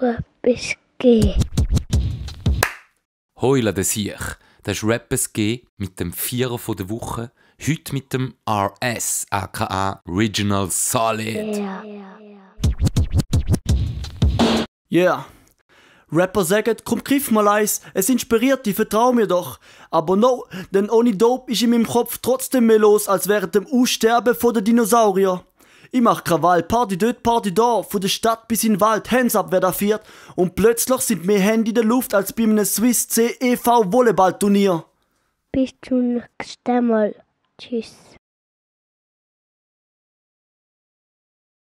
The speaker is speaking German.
Rappes Heula de Siech, das ist Rappes G mit dem Vierer von der Woche, heute mit dem RS, aka Original Solid. Yeah. yeah. Rapper sagen, komm, griff mal eins, es inspiriert dich, vertrau mir doch. Aber no, denn ohne Dope ist in meinem Kopf trotzdem mehr los, als während dem Aussterben der Dinosaurier. Ich mach Krawall, Party dort, Party da, von der Stadt bis in den Wald, Hands up, wer da fährt. Und plötzlich sind mehr Hände in der Luft als bei einem Swiss CEV Volleyballturnier. Bis zum nächsten Mal. Tschüss.